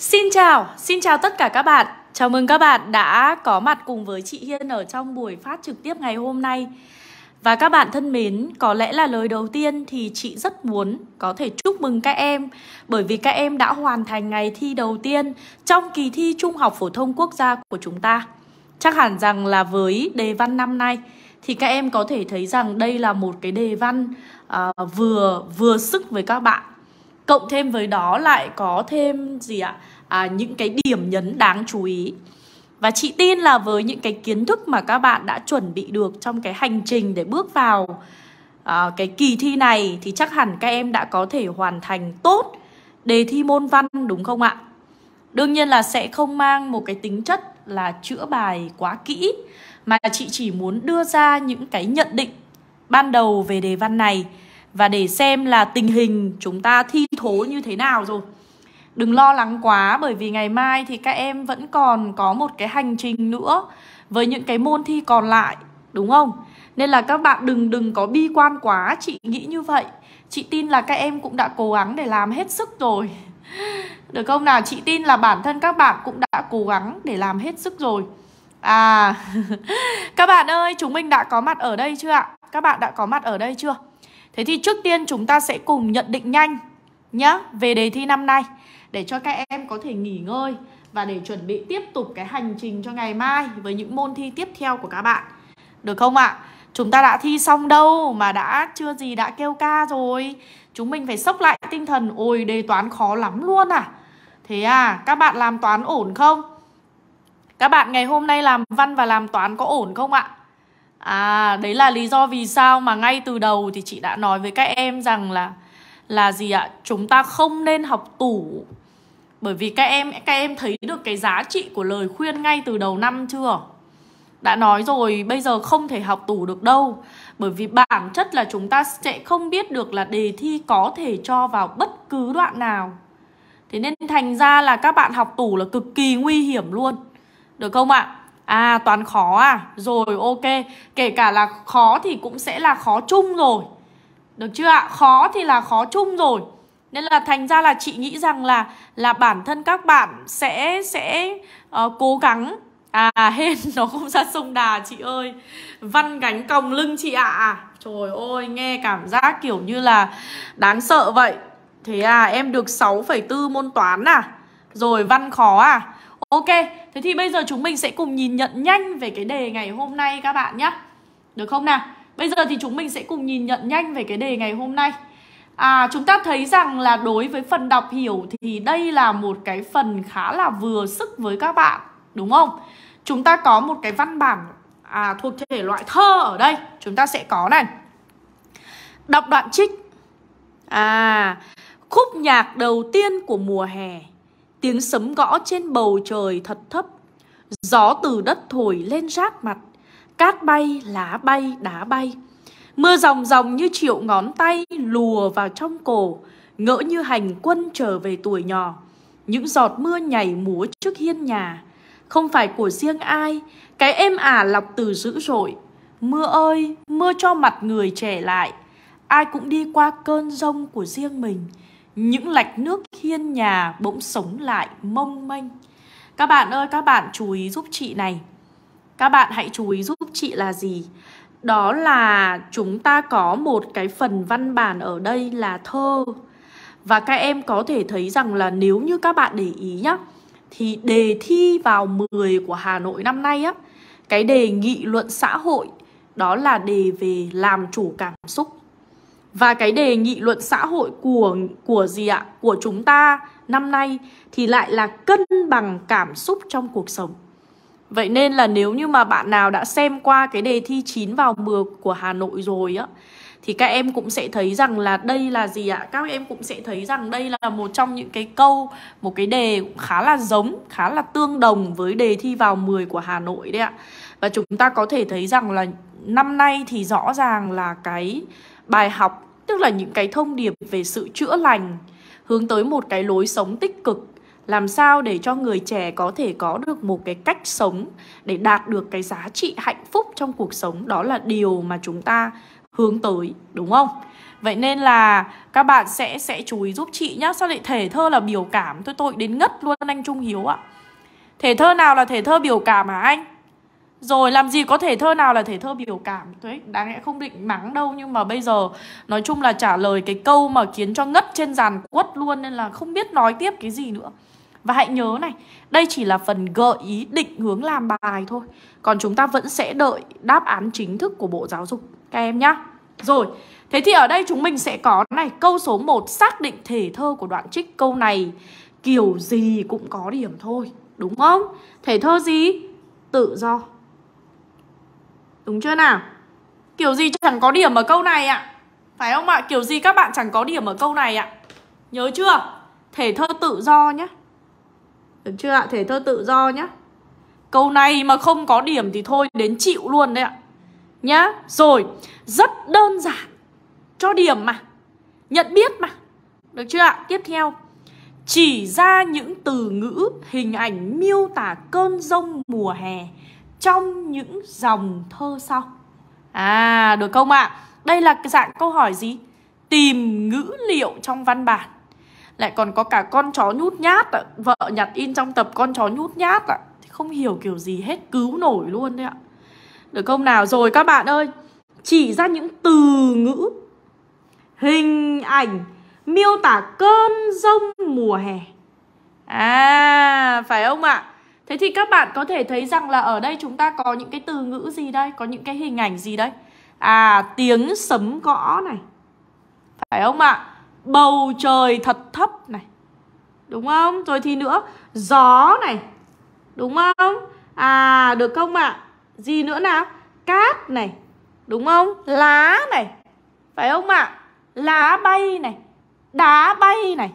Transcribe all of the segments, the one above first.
Xin chào, xin chào tất cả các bạn. Chào mừng các bạn đã có mặt cùng với chị Hiên ở trong buổi phát trực tiếp ngày hôm nay. Và các bạn thân mến, có lẽ là lời đầu tiên thì chị rất muốn có thể chúc mừng các em bởi vì các em đã hoàn thành ngày thi đầu tiên trong kỳ thi Trung học Phổ thông Quốc gia của chúng ta. Chắc hẳn rằng là với đề văn năm nay thì các em có thể thấy rằng đây là một cái đề văn uh, vừa vừa sức với các bạn cộng thêm với đó lại có thêm gì ạ à, những cái điểm nhấn đáng chú ý và chị tin là với những cái kiến thức mà các bạn đã chuẩn bị được trong cái hành trình để bước vào à, cái kỳ thi này thì chắc hẳn các em đã có thể hoàn thành tốt đề thi môn văn đúng không ạ? Đương nhiên là sẽ không mang một cái tính chất là chữa bài quá kỹ mà chị chỉ muốn đưa ra những cái nhận định ban đầu về đề văn này và để xem là tình hình chúng ta thi thố như thế nào rồi. Đừng lo lắng quá bởi vì ngày mai thì các em vẫn còn có một cái hành trình nữa với những cái môn thi còn lại, đúng không? Nên là các bạn đừng đừng có bi quan quá, chị nghĩ như vậy. Chị tin là các em cũng đã cố gắng để làm hết sức rồi. Được không nào? Chị tin là bản thân các bạn cũng đã cố gắng để làm hết sức rồi. À, các bạn ơi, chúng mình đã có mặt ở đây chưa ạ? Các bạn đã có mặt ở đây chưa? Thế thì trước tiên chúng ta sẽ cùng nhận định nhanh nhá về đề thi năm nay để cho các em có thể nghỉ ngơi và để chuẩn bị tiếp tục cái hành trình cho ngày mai với những môn thi tiếp theo của các bạn. Được không ạ? À? Chúng ta đã thi xong đâu mà đã chưa gì đã kêu ca rồi. Chúng mình phải sốc lại tinh thần ôi đề toán khó lắm luôn à. Thế à, các bạn làm toán ổn không? Các bạn ngày hôm nay làm văn và làm toán có ổn không ạ? À đấy là lý do vì sao mà ngay từ đầu thì chị đã nói với các em rằng là là gì ạ? Chúng ta không nên học tủ. Bởi vì các em các em thấy được cái giá trị của lời khuyên ngay từ đầu năm chưa? Đã nói rồi, bây giờ không thể học tủ được đâu. Bởi vì bản chất là chúng ta sẽ không biết được là đề thi có thể cho vào bất cứ đoạn nào. Thế nên thành ra là các bạn học tủ là cực kỳ nguy hiểm luôn. Được không ạ? À toán khó à Rồi ok Kể cả là khó thì cũng sẽ là khó chung rồi Được chưa ạ? Khó thì là khó chung rồi nên là thành ra là chị nghĩ rằng là là bản thân các bạn sẽ sẽ uh, cố gắng à hên nó không ra sông đà chị ơi văn gánh còng lưng chị ạ à. trời ơi nghe cảm giác kiểu như là đáng sợ vậy thế à em được 6,4 môn toán à rồi văn khó à Ok, thế thì bây giờ chúng mình sẽ cùng nhìn nhận nhanh về cái đề ngày hôm nay các bạn nhé Được không nào? Bây giờ thì chúng mình sẽ cùng nhìn nhận nhanh về cái đề ngày hôm nay À, chúng ta thấy rằng là đối với phần đọc hiểu thì đây là một cái phần khá là vừa sức với các bạn, đúng không? Chúng ta có một cái văn bản à, thuộc thể loại thơ ở đây, chúng ta sẽ có này. Đọc đoạn trích. À, khúc nhạc đầu tiên của mùa hè Tiếng sấm gõ trên bầu trời thật thấp Gió từ đất thổi lên rát mặt Cát bay, lá bay, đá bay Mưa ròng ròng như triệu ngón tay lùa vào trong cổ Ngỡ như hành quân trở về tuổi nhỏ Những giọt mưa nhảy múa trước hiên nhà Không phải của riêng ai Cái êm ả lọc từ dữ dội Mưa ơi, mưa cho mặt người trẻ lại Ai cũng đi qua cơn rông của riêng mình Những lạch nước hiên nhà bỗng sống lại mông mênh các bạn ơi các bạn chú ý giúp chị này các bạn hãy chú ý giúp chị là gì đó là chúng ta có một cái phần văn bản ở đây là thơ và các em có thể thấy rằng là nếu như các bạn để ý nhá thì đề thi vào 10 của Hà Nội năm nay á cái đề nghị luận xã hội đó là đề về làm chủ cảm xúc và cái đề nghị luận xã hội của của gì ạ? Của chúng ta năm nay thì lại là cân bằng cảm xúc trong cuộc sống. Vậy nên là nếu như mà bạn nào đã xem qua cái đề thi 9 vào 10 của Hà Nội rồi á thì các em cũng sẽ thấy rằng là đây là gì ạ? Các em cũng sẽ thấy rằng đây là một trong những cái câu, một cái đề khá là giống, khá là tương đồng với đề thi vào 10 của Hà Nội đấy ạ. Và chúng ta có thể thấy rằng là năm nay thì rõ ràng là cái bài học, tức là những cái thông điệp về sự chữa lành, hướng tới một cái lối sống tích cực, làm sao để cho người trẻ có thể có được một cái cách sống để đạt được cái giá trị hạnh phúc trong cuộc sống đó là điều mà chúng ta hướng tới đúng không vậy nên là các bạn sẽ sẽ chú ý giúp chị nhá sao lại thể thơ là biểu cảm tôi tội đến ngất luôn anh trung hiếu ạ thể thơ nào là thể thơ biểu cảm hả anh rồi làm gì có thể thơ nào là thể thơ biểu cảm thế đáng lẽ không định mắng đâu Nhưng mà bây giờ nói chung là trả lời cái câu mà khiến cho ngất trên giàn quất luôn Nên là không biết nói tiếp cái gì nữa Và hãy nhớ này, đây chỉ là phần gợi ý định hướng làm bài thôi Còn chúng ta vẫn sẽ đợi đáp án chính thức của Bộ Giáo dục Các em nhá Rồi, thế thì ở đây chúng mình sẽ có này Câu số 1 xác định thể thơ của đoạn trích câu này Kiểu gì cũng có điểm thôi Đúng không? Thể thơ gì? Tự do Đúng chưa nào? Kiểu gì chẳng có điểm ở câu này ạ. À? Phải không ạ? À? Kiểu gì các bạn chẳng có điểm ở câu này ạ. À? Nhớ chưa? Thể thơ tự do nhé. Được chưa ạ? Thể thơ tự do nhé. Câu này mà không có điểm thì thôi đến chịu luôn đấy ạ. Nhá. Rồi, rất đơn giản. Cho điểm mà. Nhận biết mà. Được chưa ạ? Tiếp theo. Chỉ ra những từ ngữ, hình ảnh miêu tả cơn rông mùa hè trong những dòng thơ sau à được không ạ à? đây là cái dạng câu hỏi gì tìm ngữ liệu trong văn bản lại còn có cả con chó nhút nhát ạ. vợ nhặt in trong tập con chó nhút nhát ạ không hiểu kiểu gì hết cứu nổi luôn đấy ạ được không nào rồi các bạn ơi chỉ ra những từ ngữ hình ảnh miêu tả cơn rông mùa hè à phải không ạ à? Thế thì các bạn có thể thấy rằng là ở đây chúng ta có những cái từ ngữ gì đây? Có những cái hình ảnh gì đây À, tiếng sấm gõ này. Phải không ạ? Bầu trời thật thấp này. Đúng không? Rồi thì nữa, gió này. Đúng không? À, được không ạ? Gì nữa nào? Cát này. Đúng không? Lá này. Phải không ạ? Lá bay này. Đá bay này.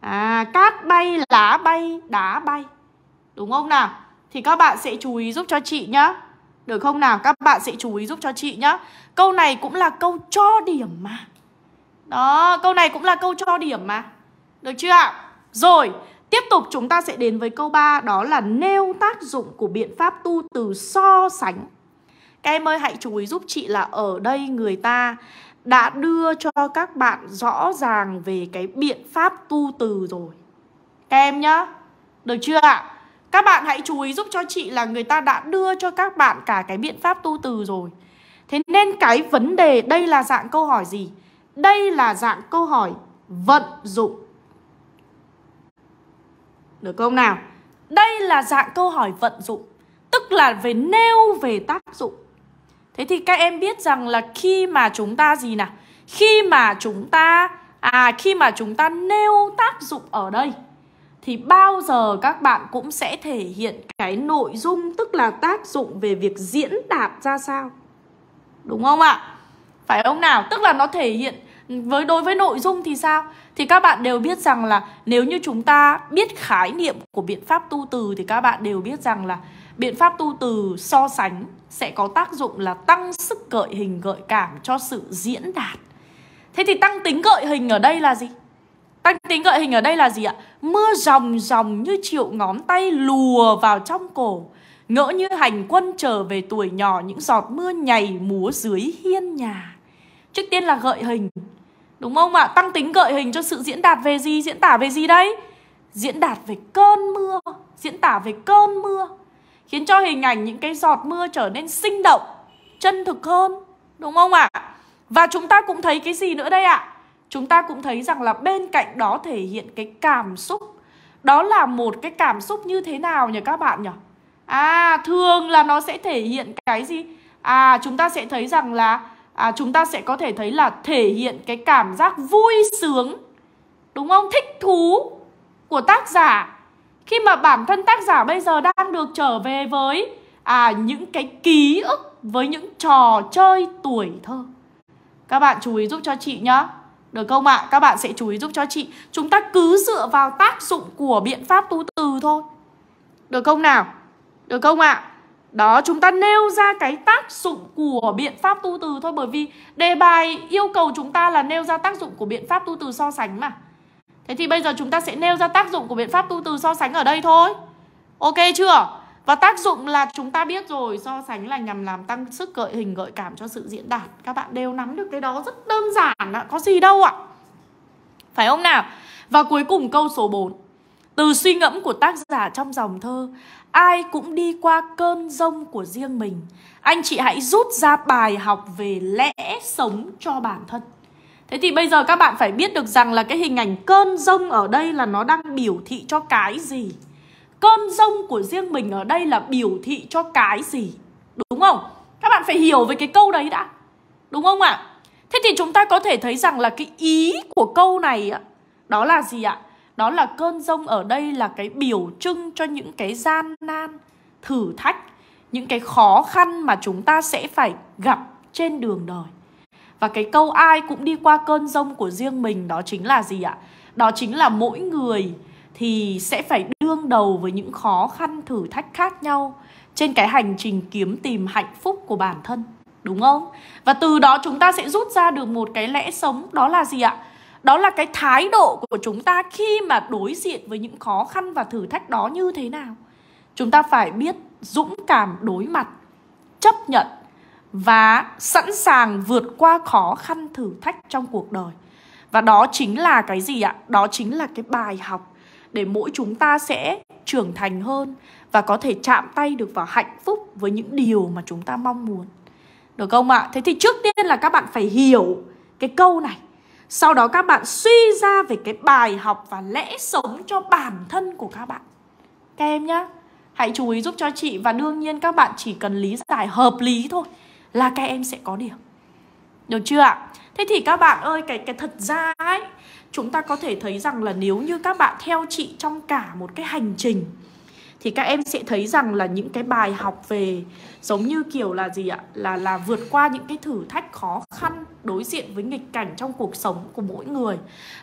À, cát bay, lá bay, đá bay. Đúng không nào? Thì các bạn sẽ chú ý giúp cho chị nhá. Được không nào? Các bạn sẽ chú ý giúp cho chị nhá. Câu này cũng là câu cho điểm mà. Đó, câu này cũng là câu cho điểm mà. Được chưa ạ? Rồi, tiếp tục chúng ta sẽ đến với câu 3 đó là nêu tác dụng của biện pháp tu từ so sánh. Các em ơi hãy chú ý giúp chị là ở đây người ta đã đưa cho các bạn rõ ràng về cái biện pháp tu từ rồi. Các em nhá. Được chưa ạ? Các bạn hãy chú ý giúp cho chị là người ta đã đưa cho các bạn cả cái biện pháp tu từ rồi. Thế nên cái vấn đề đây là dạng câu hỏi gì? Đây là dạng câu hỏi vận dụng. Được không nào? Đây là dạng câu hỏi vận dụng, tức là về nêu về tác dụng. Thế thì các em biết rằng là khi mà chúng ta gì nào? Khi mà chúng ta à khi mà chúng ta nêu tác dụng ở đây thì bao giờ các bạn cũng sẽ thể hiện cái nội dung tức là tác dụng về việc diễn đạt ra sao đúng không ạ phải không nào tức là nó thể hiện với đối với nội dung thì sao thì các bạn đều biết rằng là nếu như chúng ta biết khái niệm của biện pháp tu từ thì các bạn đều biết rằng là biện pháp tu từ so sánh sẽ có tác dụng là tăng sức gợi hình gợi cảm cho sự diễn đạt thế thì tăng tính gợi hình ở đây là gì Tăng tính gợi hình ở đây là gì ạ? Mưa ròng ròng như triệu ngón tay lùa vào trong cổ Ngỡ như hành quân trở về tuổi nhỏ những giọt mưa nhảy múa dưới hiên nhà Trước tiên là gợi hình Đúng không ạ? Tăng tính gợi hình cho sự diễn đạt về gì? Diễn tả về gì đấy? Diễn đạt về cơn mưa Diễn tả về cơn mưa Khiến cho hình ảnh những cái giọt mưa trở nên sinh động Chân thực hơn Đúng không ạ? Và chúng ta cũng thấy cái gì nữa đây ạ? chúng ta cũng thấy rằng là bên cạnh đó thể hiện cái cảm xúc đó là một cái cảm xúc như thế nào nhỉ các bạn nhỉ à thường là nó sẽ thể hiện cái gì à chúng ta sẽ thấy rằng là à, chúng ta sẽ có thể thấy là thể hiện cái cảm giác vui sướng đúng không thích thú của tác giả khi mà bản thân tác giả bây giờ đang được trở về với à những cái ký ức với những trò chơi tuổi thơ các bạn chú ý giúp cho chị nhá được không ạ? À? Các bạn sẽ chú ý giúp cho chị Chúng ta cứ dựa vào tác dụng của biện pháp tu từ thôi Được không nào? Được không ạ? À? Đó, chúng ta nêu ra cái tác dụng của biện pháp tu từ thôi Bởi vì đề bài yêu cầu chúng ta là nêu ra tác dụng của biện pháp tu từ so sánh mà Thế thì bây giờ chúng ta sẽ nêu ra tác dụng của biện pháp tu từ so sánh ở đây thôi Ok chưa? Và tác dụng là chúng ta biết rồi So sánh là nhằm làm tăng sức gợi hình gợi cảm cho sự diễn đạt Các bạn đều nắm được cái đó rất đơn giản ạ Có gì đâu ạ Phải không nào? Và cuối cùng câu số 4 Từ suy ngẫm của tác giả trong dòng thơ Ai cũng đi qua cơn rông của riêng mình Anh chị hãy rút ra bài học về lẽ sống cho bản thân Thế thì bây giờ các bạn phải biết được rằng là cái hình ảnh cơn rông ở đây là nó đang biểu thị cho cái gì cơn rông của riêng mình ở đây là biểu thị cho cái gì đúng không các bạn phải hiểu về cái câu đấy đã đúng không ạ thế thì chúng ta có thể thấy rằng là cái ý của câu này đó là gì ạ đó là cơn rông ở đây là cái biểu trưng cho những cái gian nan thử thách những cái khó khăn mà chúng ta sẽ phải gặp trên đường đời và cái câu ai cũng đi qua cơn rông của riêng mình đó chính là gì ạ đó chính là mỗi người thì sẽ phải đương đầu với những khó khăn thử thách khác nhau trên cái hành trình kiếm tìm hạnh phúc của bản thân đúng không và từ đó chúng ta sẽ rút ra được một cái lẽ sống đó là gì ạ đó là cái thái độ của chúng ta khi mà đối diện với những khó khăn và thử thách đó như thế nào chúng ta phải biết dũng cảm đối mặt chấp nhận và sẵn sàng vượt qua khó khăn thử thách trong cuộc đời và đó chính là cái gì ạ đó chính là cái bài học để mỗi chúng ta sẽ trưởng thành hơn và có thể chạm tay được vào hạnh phúc với những điều mà chúng ta mong muốn. Được không ạ? Thế thì trước tiên là các bạn phải hiểu cái câu này. Sau đó các bạn suy ra về cái bài học và lẽ sống cho bản thân của các bạn. Các em nhá, hãy chú ý giúp cho chị và đương nhiên các bạn chỉ cần lý giải hợp lý thôi là các em sẽ có điểm. Được chưa ạ? Thế thì các bạn ơi, cái cái thật ra ấy, chúng ta có thể thấy rằng là nếu như các bạn theo chị trong cả một cái hành trình thì các em sẽ thấy rằng là những cái bài học về giống như kiểu là gì ạ? Là là vượt qua những cái thử thách khó khăn đối diện với nghịch cảnh trong cuộc sống của mỗi người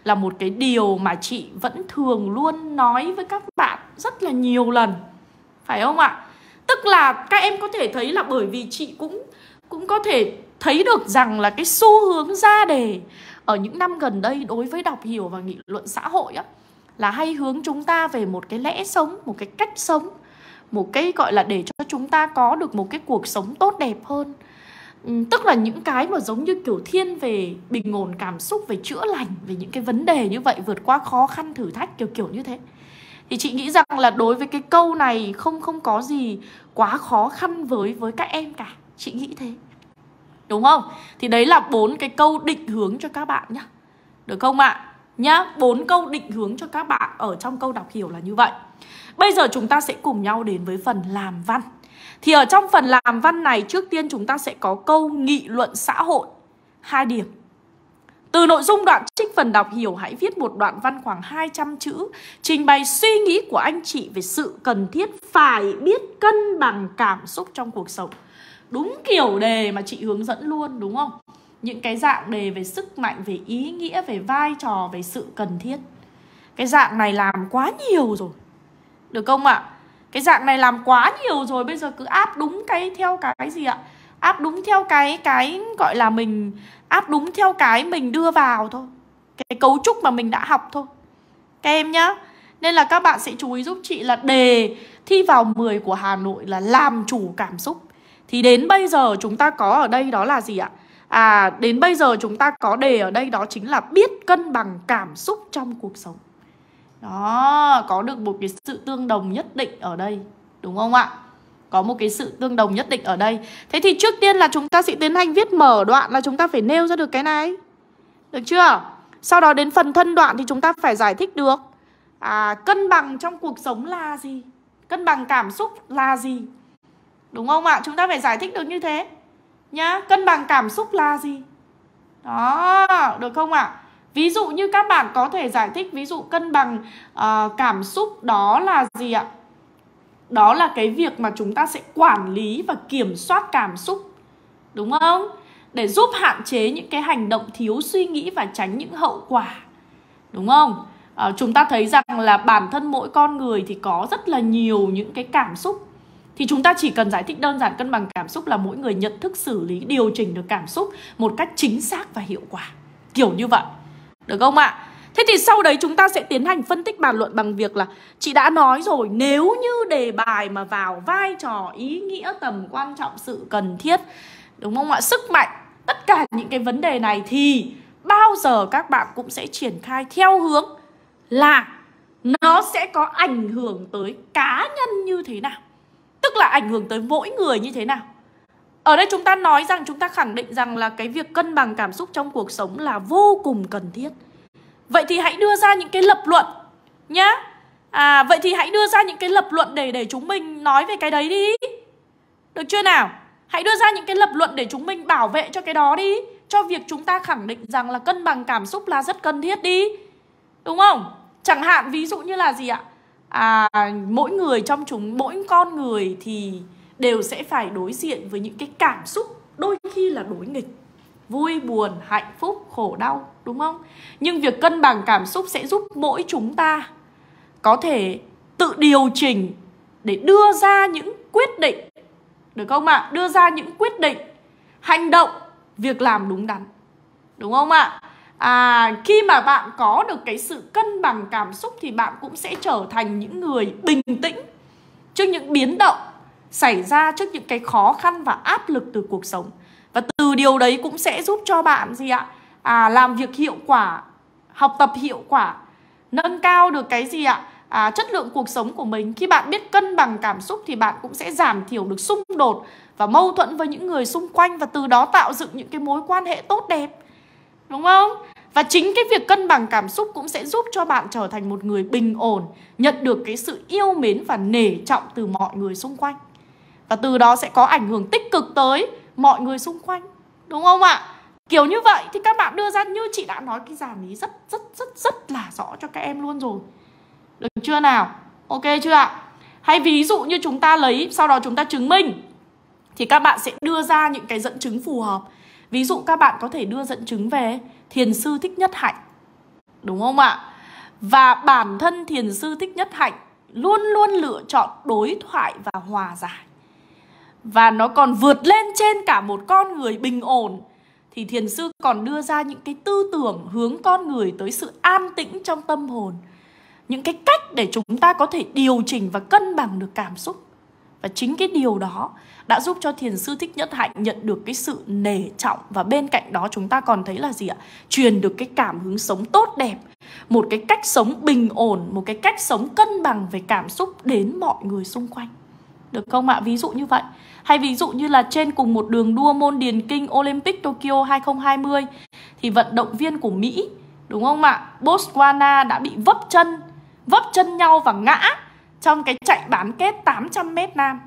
là một cái điều mà chị vẫn thường luôn nói với các bạn rất là nhiều lần. Phải không ạ? Tức là các em có thể thấy là bởi vì chị cũng cũng có thể thấy được rằng là cái xu hướng ra đề ở những năm gần đây đối với đọc hiểu và nghị luận xã hội á là hay hướng chúng ta về một cái lẽ sống, một cái cách sống, một cái gọi là để cho chúng ta có được một cái cuộc sống tốt đẹp hơn. Ừ, tức là những cái mà giống như kiểu thiên về bình ổn cảm xúc, về chữa lành, về những cái vấn đề như vậy vượt qua khó khăn thử thách kiểu kiểu như thế. Thì chị nghĩ rằng là đối với cái câu này không không có gì quá khó khăn với với các em cả. Chị nghĩ thế. Đúng không? Thì đấy là bốn cái câu định hướng cho các bạn nhá. Được không ạ? À? Nhá, bốn câu định hướng cho các bạn ở trong câu đọc hiểu là như vậy. Bây giờ chúng ta sẽ cùng nhau đến với phần làm văn. Thì ở trong phần làm văn này trước tiên chúng ta sẽ có câu nghị luận xã hội hai điểm. Từ nội dung đoạn trích phần đọc hiểu hãy viết một đoạn văn khoảng 200 chữ trình bày suy nghĩ của anh chị về sự cần thiết phải biết cân bằng cảm xúc trong cuộc sống đúng kiểu đề mà chị hướng dẫn luôn đúng không những cái dạng đề về sức mạnh về ý nghĩa về vai trò về sự cần thiết cái dạng này làm quá nhiều rồi được không ạ cái dạng này làm quá nhiều rồi bây giờ cứ áp đúng cái theo cái gì ạ áp đúng theo cái cái gọi là mình áp đúng theo cái mình đưa vào thôi cái cấu trúc mà mình đã học thôi các em nhá nên là các bạn sẽ chú ý giúp chị là đề thi vào 10 của Hà Nội là làm chủ cảm xúc thì đến bây giờ chúng ta có ở đây đó là gì ạ? À, đến bây giờ chúng ta có đề ở đây đó chính là biết cân bằng cảm xúc trong cuộc sống. Đó, có được một cái sự tương đồng nhất định ở đây, đúng không ạ? Có một cái sự tương đồng nhất định ở đây. Thế thì trước tiên là chúng ta sẽ tiến hành viết mở đoạn là chúng ta phải nêu ra được cái này. Được chưa? Sau đó đến phần thân đoạn thì chúng ta phải giải thích được à, cân bằng trong cuộc sống là gì? Cân bằng cảm xúc là gì? Đúng không ạ? Chúng ta phải giải thích được như thế Nhá, cân bằng cảm xúc là gì? Đó, được không ạ? Ví dụ như các bạn có thể giải thích Ví dụ cân bằng uh, cảm xúc đó là gì ạ? Đó là cái việc mà chúng ta sẽ quản lý và kiểm soát cảm xúc Đúng không? Để giúp hạn chế những cái hành động thiếu suy nghĩ và tránh những hậu quả Đúng không? À, chúng ta thấy rằng là bản thân mỗi con người thì có rất là nhiều những cái cảm xúc thì chúng ta chỉ cần giải thích đơn giản cân bằng cảm xúc là mỗi người nhận thức xử lý điều chỉnh được cảm xúc một cách chính xác và hiệu quả kiểu như vậy được không ạ thế thì sau đấy chúng ta sẽ tiến hành phân tích bàn luận bằng việc là chị đã nói rồi nếu như đề bài mà vào vai trò ý nghĩa tầm quan trọng sự cần thiết đúng không ạ sức mạnh tất cả những cái vấn đề này thì bao giờ các bạn cũng sẽ triển khai theo hướng là nó sẽ có ảnh hưởng tới cá nhân như thế nào tức là ảnh hưởng tới mỗi người như thế nào ở đây chúng ta nói rằng chúng ta khẳng định rằng là cái việc cân bằng cảm xúc trong cuộc sống là vô cùng cần thiết vậy thì hãy đưa ra những cái lập luận nhá à vậy thì hãy đưa ra những cái lập luận để để chúng mình nói về cái đấy đi được chưa nào hãy đưa ra những cái lập luận để chúng mình bảo vệ cho cái đó đi cho việc chúng ta khẳng định rằng là cân bằng cảm xúc là rất cần thiết đi đúng không chẳng hạn ví dụ như là gì ạ à, mỗi người trong chúng mỗi con người thì đều sẽ phải đối diện với những cái cảm xúc đôi khi là đối nghịch vui buồn hạnh phúc khổ đau đúng không nhưng việc cân bằng cảm xúc sẽ giúp mỗi chúng ta có thể tự điều chỉnh để đưa ra những quyết định được không ạ đưa ra những quyết định hành động việc làm đúng đắn đúng không ạ à, khi mà bạn có được cái sự cân bằng cảm xúc thì bạn cũng sẽ trở thành những người bình tĩnh trước những biến động xảy ra trước những cái khó khăn và áp lực từ cuộc sống và từ điều đấy cũng sẽ giúp cho bạn gì ạ à, làm việc hiệu quả học tập hiệu quả nâng cao được cái gì ạ à, chất lượng cuộc sống của mình khi bạn biết cân bằng cảm xúc thì bạn cũng sẽ giảm thiểu được xung đột và mâu thuẫn với những người xung quanh và từ đó tạo dựng những cái mối quan hệ tốt đẹp Đúng không? Và chính cái việc cân bằng cảm xúc cũng sẽ giúp cho bạn trở thành một người bình ổn, nhận được cái sự yêu mến và nể trọng từ mọi người xung quanh. Và từ đó sẽ có ảnh hưởng tích cực tới mọi người xung quanh. Đúng không ạ? Kiểu như vậy thì các bạn đưa ra như chị đã nói cái dàn ý rất rất rất rất là rõ cho các em luôn rồi. Được chưa nào? Ok chưa ạ? Hay ví dụ như chúng ta lấy sau đó chúng ta chứng minh thì các bạn sẽ đưa ra những cái dẫn chứng phù hợp Ví dụ các bạn có thể đưa dẫn chứng về thiền sư Thích Nhất Hạnh. Đúng không ạ? Và bản thân thiền sư Thích Nhất Hạnh luôn luôn lựa chọn đối thoại và hòa giải. Và nó còn vượt lên trên cả một con người bình ổn thì thiền sư còn đưa ra những cái tư tưởng hướng con người tới sự an tĩnh trong tâm hồn. Những cái cách để chúng ta có thể điều chỉnh và cân bằng được cảm xúc và chính cái điều đó đã giúp cho thiền sư Thích Nhất Hạnh nhận được cái sự nể trọng và bên cạnh đó chúng ta còn thấy là gì ạ? Truyền được cái cảm hứng sống tốt đẹp, một cái cách sống bình ổn, một cái cách sống cân bằng về cảm xúc đến mọi người xung quanh. Được không ạ? Ví dụ như vậy. Hay ví dụ như là trên cùng một đường đua môn điền kinh Olympic Tokyo 2020 thì vận động viên của Mỹ, đúng không ạ? Botswana đã bị vấp chân, vấp chân nhau và ngã trong cái chạy bán kết 800 mét nam.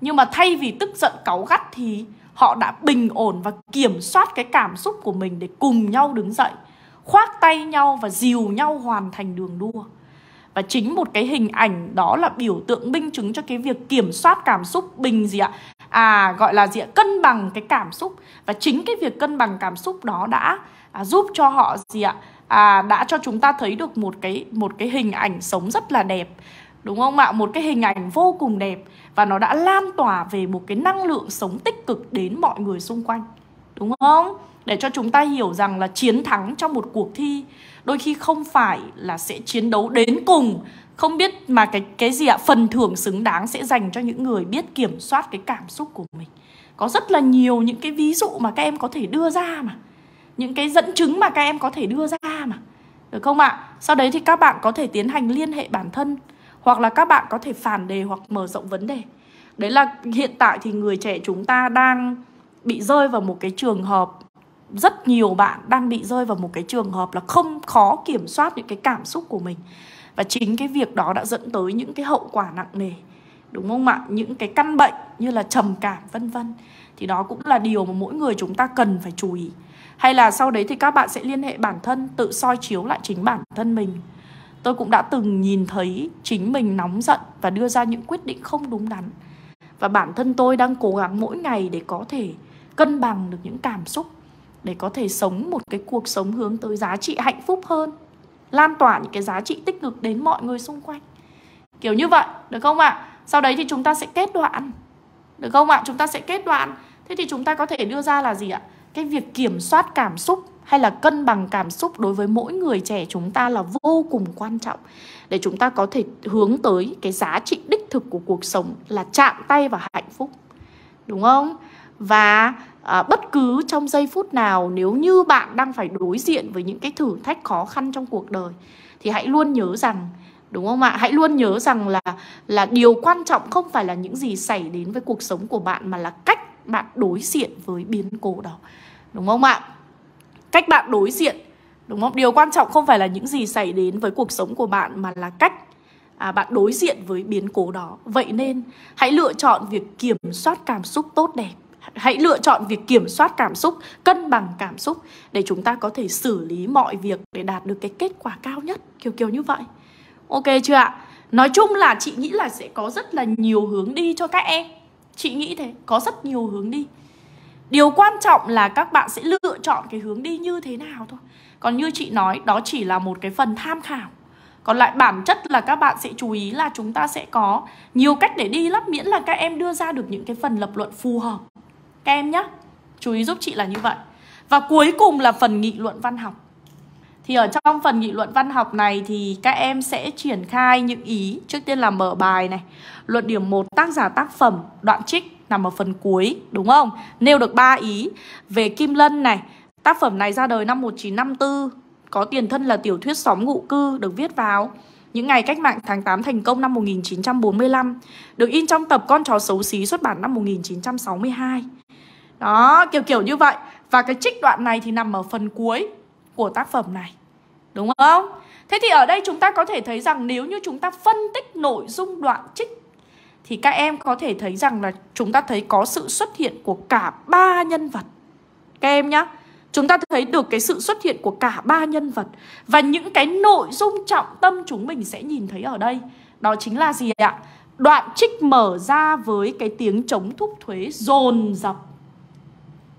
Nhưng mà thay vì tức giận cáu gắt thì họ đã bình ổn và kiểm soát cái cảm xúc của mình để cùng nhau đứng dậy, khoác tay nhau và dìu nhau hoàn thành đường đua. Và chính một cái hình ảnh đó là biểu tượng minh chứng cho cái việc kiểm soát cảm xúc bình gì ạ? À gọi là gì ạ? Cân bằng cái cảm xúc Và chính cái việc cân bằng cảm xúc đó đã à, giúp cho họ gì ạ? À, đã cho chúng ta thấy được một cái một cái hình ảnh sống rất là đẹp đúng không ạ một cái hình ảnh vô cùng đẹp và nó đã lan tỏa về một cái năng lượng sống tích cực đến mọi người xung quanh đúng không để cho chúng ta hiểu rằng là chiến thắng trong một cuộc thi đôi khi không phải là sẽ chiến đấu đến cùng không biết mà cái cái gì ạ phần thưởng xứng đáng sẽ dành cho những người biết kiểm soát cái cảm xúc của mình có rất là nhiều những cái ví dụ mà các em có thể đưa ra mà những cái dẫn chứng mà các em có thể đưa ra mà được không ạ sau đấy thì các bạn có thể tiến hành liên hệ bản thân hoặc là các bạn có thể phản đề hoặc mở rộng vấn đề đấy là hiện tại thì người trẻ chúng ta đang bị rơi vào một cái trường hợp rất nhiều bạn đang bị rơi vào một cái trường hợp là không khó kiểm soát những cái cảm xúc của mình và chính cái việc đó đã dẫn tới những cái hậu quả nặng nề đúng không ạ những cái căn bệnh như là trầm cảm vân vân thì đó cũng là điều mà mỗi người chúng ta cần phải chú ý hay là sau đấy thì các bạn sẽ liên hệ bản thân tự soi chiếu lại chính bản thân mình tôi cũng đã từng nhìn thấy chính mình nóng giận và đưa ra những quyết định không đúng đắn và bản thân tôi đang cố gắng mỗi ngày để có thể cân bằng được những cảm xúc để có thể sống một cái cuộc sống hướng tới giá trị hạnh phúc hơn lan tỏa những cái giá trị tích cực đến mọi người xung quanh kiểu như vậy được không ạ sau đấy thì chúng ta sẽ kết đoạn được không ạ chúng ta sẽ kết đoạn thế thì chúng ta có thể đưa ra là gì ạ cái việc kiểm soát cảm xúc hay là cân bằng cảm xúc đối với mỗi người trẻ chúng ta là vô cùng quan trọng để chúng ta có thể hướng tới cái giá trị đích thực của cuộc sống là chạm tay vào hạnh phúc đúng không và à, bất cứ trong giây phút nào nếu như bạn đang phải đối diện với những cái thử thách khó khăn trong cuộc đời thì hãy luôn nhớ rằng đúng không ạ hãy luôn nhớ rằng là là điều quan trọng không phải là những gì xảy đến với cuộc sống của bạn mà là cách bạn đối diện với biến cố đó đúng không ạ cách bạn đối diện đúng không điều quan trọng không phải là những gì xảy đến với cuộc sống của bạn mà là cách à, bạn đối diện với biến cố đó vậy nên hãy lựa chọn việc kiểm soát cảm xúc tốt đẹp hãy lựa chọn việc kiểm soát cảm xúc cân bằng cảm xúc để chúng ta có thể xử lý mọi việc để đạt được cái kết quả cao nhất kiểu kiểu như vậy ok chưa ạ nói chung là chị nghĩ là sẽ có rất là nhiều hướng đi cho các em chị nghĩ thế có rất nhiều hướng đi Điều quan trọng là các bạn sẽ lựa chọn cái hướng đi như thế nào thôi Còn như chị nói, đó chỉ là một cái phần tham khảo còn lại bản chất là các bạn sẽ chú ý là chúng ta sẽ có nhiều cách để đi lắm miễn là các em đưa ra được những cái phần lập luận phù hợp. Các em nhé, chú ý giúp chị là như vậy. Và cuối cùng là phần nghị luận văn học. Thì ở trong phần nghị luận văn học này thì các em sẽ triển khai những ý trước tiên là mở bài này, luận điểm một tác giả tác phẩm, đoạn trích, nằm ở phần cuối đúng không? Nêu được ba ý về Kim Lân này. Tác phẩm này ra đời năm 1954, có tiền thân là tiểu thuyết sóng ngụ cư được viết vào những ngày cách mạng tháng 8 thành công năm 1945, được in trong tập Con chó xấu xí xuất bản năm 1962. Đó, kiểu kiểu như vậy. Và cái trích đoạn này thì nằm ở phần cuối của tác phẩm này. Đúng không? Thế thì ở đây chúng ta có thể thấy rằng nếu như chúng ta phân tích nội dung đoạn trích thì các em có thể thấy rằng là chúng ta thấy có sự xuất hiện của cả ba nhân vật. Các em nhá, chúng ta thấy được cái sự xuất hiện của cả ba nhân vật và những cái nội dung trọng tâm chúng mình sẽ nhìn thấy ở đây. Đó chính là gì ạ? Đoạn trích mở ra với cái tiếng chống thúc thuế dồn dập.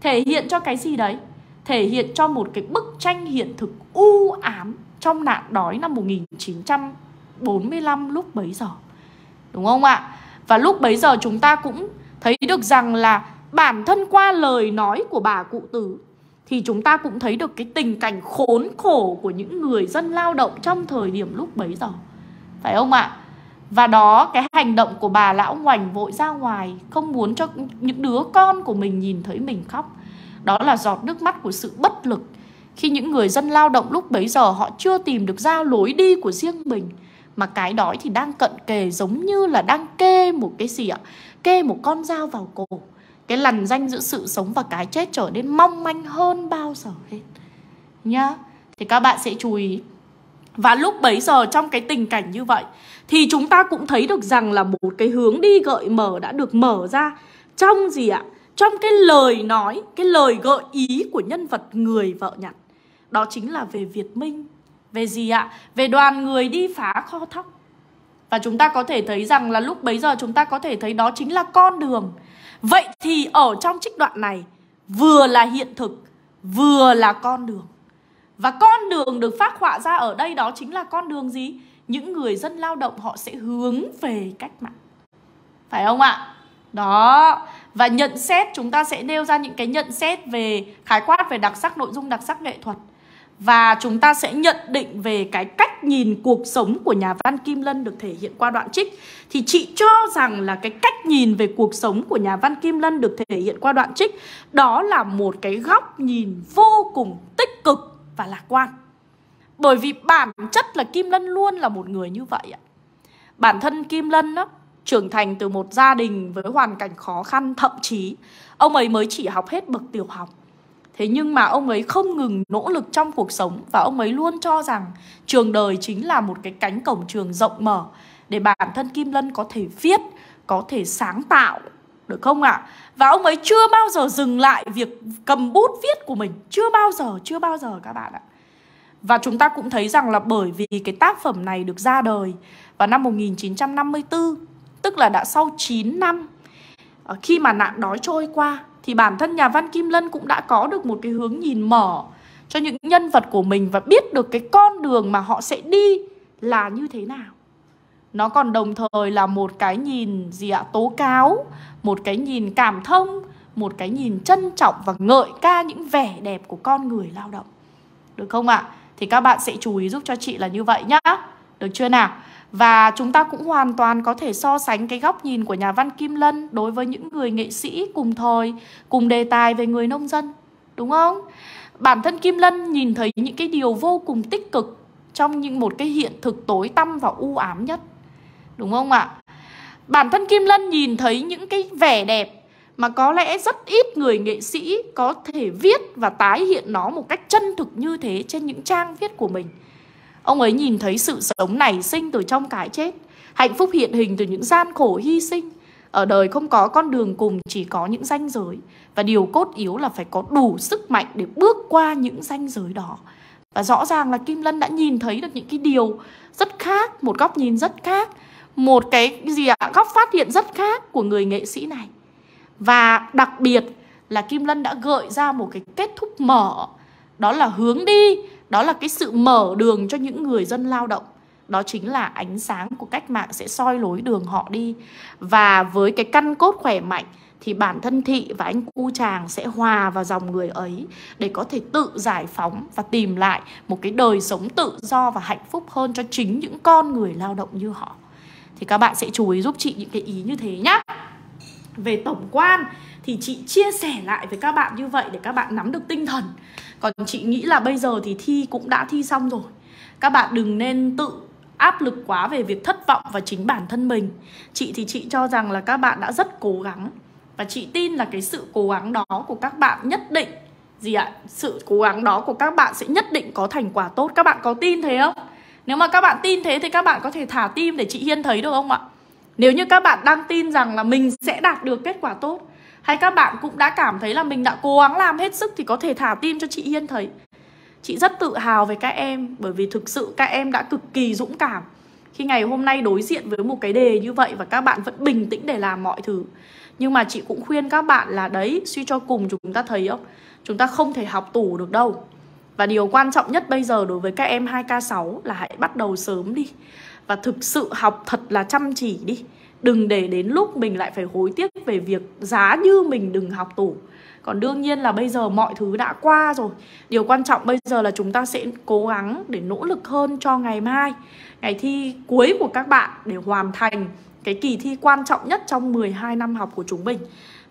Thể hiện cho cái gì đấy? Thể hiện cho một cái bức tranh hiện thực u ám trong nạn đói năm 1945 lúc bấy giờ. Đúng không ạ? Và lúc bấy giờ chúng ta cũng thấy được rằng là bản thân qua lời nói của bà cụ tử thì chúng ta cũng thấy được cái tình cảnh khốn khổ của những người dân lao động trong thời điểm lúc bấy giờ. Phải không ạ? Và đó cái hành động của bà lão ngoảnh vội ra ngoài Không muốn cho những đứa con của mình nhìn thấy mình khóc Đó là giọt nước mắt của sự bất lực Khi những người dân lao động lúc bấy giờ họ chưa tìm được ra lối đi của riêng mình mà cái đói thì đang cận kề giống như là đang kê một cái gì ạ kê một con dao vào cổ cái lằn danh giữa sự sống và cái chết trở nên mong manh hơn bao giờ hết nhá thì các bạn sẽ chú ý và lúc bấy giờ trong cái tình cảnh như vậy thì chúng ta cũng thấy được rằng là một cái hướng đi gợi mở đã được mở ra trong gì ạ? Trong cái lời nói, cái lời gợi ý của nhân vật người vợ nhặt. Đó chính là về Việt Minh về gì ạ? Về đoàn người đi phá kho thóc. Và chúng ta có thể thấy rằng là lúc bấy giờ chúng ta có thể thấy đó chính là con đường. Vậy thì ở trong trích đoạn này vừa là hiện thực, vừa là con đường. Và con đường được phát họa ra ở đây đó chính là con đường gì? Những người dân lao động họ sẽ hướng về cách mạng. Phải không ạ? Đó. Và nhận xét chúng ta sẽ nêu ra những cái nhận xét về khái quát về đặc sắc nội dung, đặc sắc nghệ thuật và chúng ta sẽ nhận định về cái cách nhìn cuộc sống của nhà văn Kim Lân được thể hiện qua đoạn trích thì chị cho rằng là cái cách nhìn về cuộc sống của nhà văn Kim Lân được thể hiện qua đoạn trích đó là một cái góc nhìn vô cùng tích cực và lạc quan bởi vì bản chất là Kim Lân luôn là một người như vậy ạ bản thân Kim Lân đó trưởng thành từ một gia đình với hoàn cảnh khó khăn thậm chí ông ấy mới chỉ học hết bậc tiểu học thế nhưng mà ông ấy không ngừng nỗ lực trong cuộc sống và ông ấy luôn cho rằng trường đời chính là một cái cánh cổng trường rộng mở để bản thân Kim Lân có thể viết, có thể sáng tạo được không ạ? À? Và ông ấy chưa bao giờ dừng lại việc cầm bút viết của mình, chưa bao giờ, chưa bao giờ các bạn ạ. Và chúng ta cũng thấy rằng là bởi vì cái tác phẩm này được ra đời vào năm 1954, tức là đã sau 9 năm ờ, khi mà nạn đói trôi qua thì bản thân nhà văn Kim Lân cũng đã có được một cái hướng nhìn mở cho những nhân vật của mình và biết được cái con đường mà họ sẽ đi là như thế nào. Nó còn đồng thời là một cái nhìn gì ạ tố cáo, một cái nhìn cảm thông, một cái nhìn trân trọng và ngợi ca những vẻ đẹp của con người lao động. Được không ạ? Thì các bạn sẽ chú ý giúp cho chị là như vậy nhá. Được chưa nào? Và chúng ta cũng hoàn toàn có thể so sánh cái góc nhìn của nhà văn Kim Lân đối với những người nghệ sĩ cùng thời, cùng đề tài về người nông dân, đúng không? Bản thân Kim Lân nhìn thấy những cái điều vô cùng tích cực trong những một cái hiện thực tối tăm và u ám nhất. Đúng không ạ? Bản thân Kim Lân nhìn thấy những cái vẻ đẹp mà có lẽ rất ít người nghệ sĩ có thể viết và tái hiện nó một cách chân thực như thế trên những trang viết của mình. Ông ấy nhìn thấy sự sống nảy sinh từ trong cái chết, hạnh phúc hiện hình từ những gian khổ hy sinh. Ở đời không có con đường cùng chỉ có những ranh giới Và điều cốt yếu là phải có đủ sức mạnh để bước qua những ranh giới đó Và rõ ràng là Kim Lân đã nhìn thấy được những cái điều rất khác Một góc nhìn rất khác Một cái gì ạ, góc phát hiện rất khác của người nghệ sĩ này Và đặc biệt là Kim Lân đã gợi ra một cái kết thúc mở Đó là hướng đi đó là cái sự mở đường cho những người dân lao động đó chính là ánh sáng của cách mạng sẽ soi lối đường họ đi và với cái căn cốt khỏe mạnh thì bản thân thị và anh cu chàng sẽ hòa vào dòng người ấy để có thể tự giải phóng và tìm lại một cái đời sống tự do và hạnh phúc hơn cho chính những con người lao động như họ thì các bạn sẽ chú ý giúp chị những cái ý như thế nhé. về tổng quan thì chị chia sẻ lại với các bạn như vậy để các bạn nắm được tinh thần còn chị nghĩ là bây giờ thì thi cũng đã thi xong rồi các bạn đừng nên tự áp lực quá về việc thất vọng và chính bản thân mình chị thì chị cho rằng là các bạn đã rất cố gắng và chị tin là cái sự cố gắng đó của các bạn nhất định gì ạ sự cố gắng đó của các bạn sẽ nhất định có thành quả tốt các bạn có tin thế không nếu mà các bạn tin thế thì các bạn có thể thả tim để chị hiên thấy được không ạ nếu như các bạn đang tin rằng là mình sẽ đạt được kết quả tốt hay các bạn cũng đã cảm thấy là mình đã cố gắng làm hết sức thì có thể thả tim cho chị Yên thấy. Chị rất tự hào về các em bởi vì thực sự các em đã cực kỳ dũng cảm khi ngày hôm nay đối diện với một cái đề như vậy và các bạn vẫn bình tĩnh để làm mọi thứ. Nhưng mà chị cũng khuyên các bạn là đấy, suy cho cùng chúng ta thấy không? Chúng ta không thể học tủ được đâu. Và điều quan trọng nhất bây giờ đối với các em 2K6 là hãy bắt đầu sớm đi. Và thực sự học thật là chăm chỉ đi đừng để đến lúc mình lại phải hối tiếc về việc giá như mình đừng học tủ. còn đương nhiên là bây giờ mọi thứ đã qua rồi điều quan trọng bây giờ là chúng ta sẽ cố gắng để nỗ lực hơn cho ngày mai ngày thi cuối của các bạn để hoàn thành cái kỳ thi quan trọng nhất trong 12 năm học của chúng mình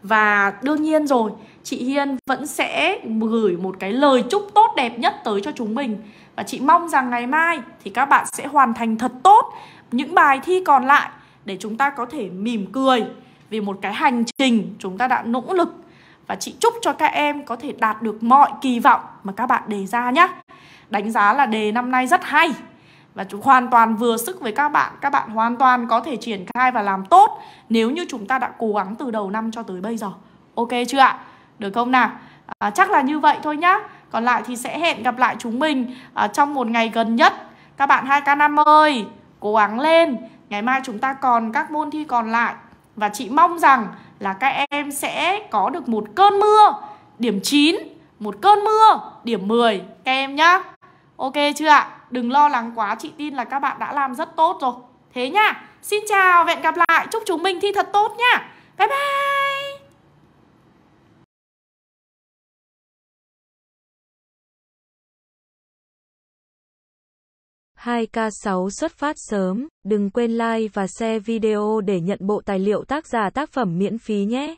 và đương nhiên rồi chị Hiên vẫn sẽ gửi một cái lời chúc tốt đẹp nhất tới cho chúng mình và chị mong rằng ngày mai thì các bạn sẽ hoàn thành thật tốt những bài thi còn lại để chúng ta có thể mỉm cười vì một cái hành trình chúng ta đã nỗ lực và chị chúc cho các em có thể đạt được mọi kỳ vọng mà các bạn đề ra nhé. Đánh giá là đề năm nay rất hay và chúng hoàn toàn vừa sức với các bạn, các bạn hoàn toàn có thể triển khai và làm tốt nếu như chúng ta đã cố gắng từ đầu năm cho tới bây giờ. Ok chưa ạ? Được không nào? À, chắc là như vậy thôi nhá. Còn lại thì sẽ hẹn gặp lại chúng mình à, trong một ngày gần nhất. Các bạn 2K5 ơi, cố gắng lên. Ngày mai chúng ta còn các môn thi còn lại và chị mong rằng là các em sẽ có được một cơn mưa điểm 9, một cơn mưa điểm 10 các em nhá. Ok chưa ạ? Đừng lo lắng quá, chị tin là các bạn đã làm rất tốt rồi. Thế nhá. Xin chào hẹn gặp lại. Chúc chúng mình thi thật tốt nhá. Bye bye. 2K6 xuất phát sớm, đừng quên like và share video để nhận bộ tài liệu tác giả tác phẩm miễn phí nhé.